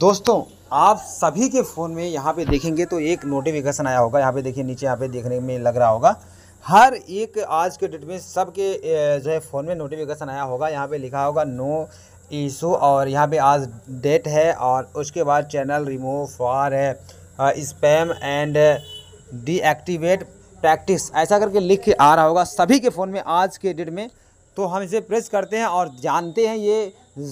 दोस्तों आप सभी के फ़ोन में यहाँ पे देखेंगे तो एक नोटिफिकेशन आया होगा यहाँ पे देखिए नीचे यहाँ पे देखने में लग रहा होगा हर एक आज के डेट में सबके जो है फ़ोन में नोटिफिकेशन आया होगा यहाँ पे लिखा होगा नो ईशू और यहाँ पे आज डेट है और उसके बाद चैनल रिमूव फॉर है स्पैम एंड डीएक्टिवेट प्रैक्टिस ऐसा करके लिख के आ रहा होगा सभी के फ़ोन में आज के डेट में तो हम इसे प्रेस करते हैं और जानते हैं ये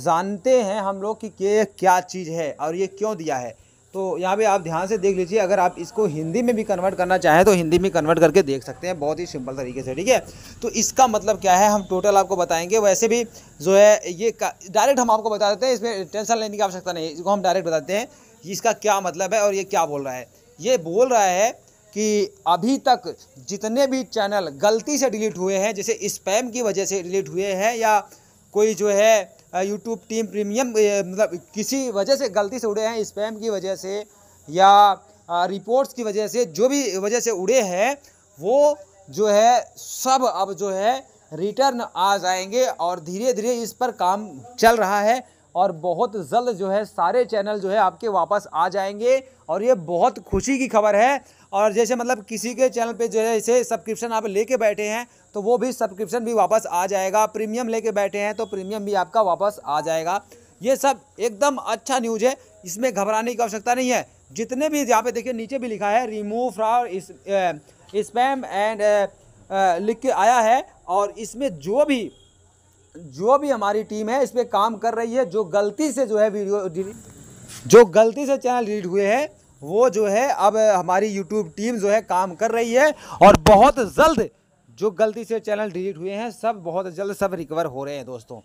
जानते हैं हम लोग कि ये क्या चीज़ है और ये क्यों दिया है तो यहाँ पे आप ध्यान से देख लीजिए अगर आप इसको हिंदी में भी कन्वर्ट करना चाहें तो हिंदी में कन्वर्ट करके देख सकते हैं बहुत ही सिंपल तरीके से ठीक है तो इसका मतलब क्या है हम टोटल आपको बताएंगे वैसे भी जो है ये डायरेक्ट हम आपको बता देते हैं इसमें टेंशन लेने की आवश्यकता नहीं इसको हम डायरेक्ट बताते हैं इसका क्या मतलब है और ये क्या बोल रहा है ये बोल रहा है कि अभी तक जितने भी चैनल गलती से डिलीट हुए हैं जैसे स्पैम की वजह से डिलीट हुए हैं या कोई जो है यूट्यूब टीम प्रीमियम मतलब किसी वजह से गलती से उड़े हैं स्पैम की वजह से या रिपोर्ट्स की वजह से जो भी वजह से उड़े हैं वो जो है सब अब जो है रिटर्न आ जाएंगे और धीरे धीरे इस पर काम चल रहा है और बहुत जल्द जो है सारे चैनल जो है आपके वापस आ जाएंगे और ये बहुत खुशी की खबर है और जैसे मतलब किसी के चैनल पे जो है इसे सब्सक्रिप्शन आप लेके बैठे हैं तो वो भी सब्सक्रिप्शन भी वापस आ जाएगा प्रीमियम लेके बैठे हैं तो प्रीमियम भी आपका वापस आ जाएगा ये सब एकदम अच्छा न्यूज है इसमें घबराने की आवश्यकता नहीं है जितने भी यहाँ पे देखिए नीचे भी लिखा है रिमूव फ्रॉ स्पैम एंड लिख के आया है और इसमें जो भी जो भी हमारी टीम है इस पर काम कर रही है जो गलती से जो है वीडियो जो गलती से चैनल डिलीट हुए हैं वो जो है अब हमारी यूट्यूब टीम जो है काम कर रही है और बहुत जल्द जो गलती से चैनल डिलीट हुए हैं सब बहुत जल्द सब रिकवर हो रहे हैं दोस्तों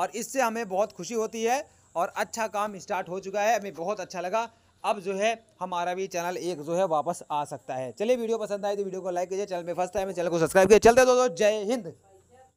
और इससे हमें बहुत खुशी होती है और अच्छा काम स्टार्ट हो चुका है हमें बहुत अच्छा लगा अब जो है हमारा भी चैनल एक जो है वापस आ सकता है चलिए वीडियो पसंद आए तो वीडियो को लाइक कीजिए चैनल में फर्स्ट टाइम है चैनल को सब्सक्राइब कीजिए चलते दोस्तों जय हिंद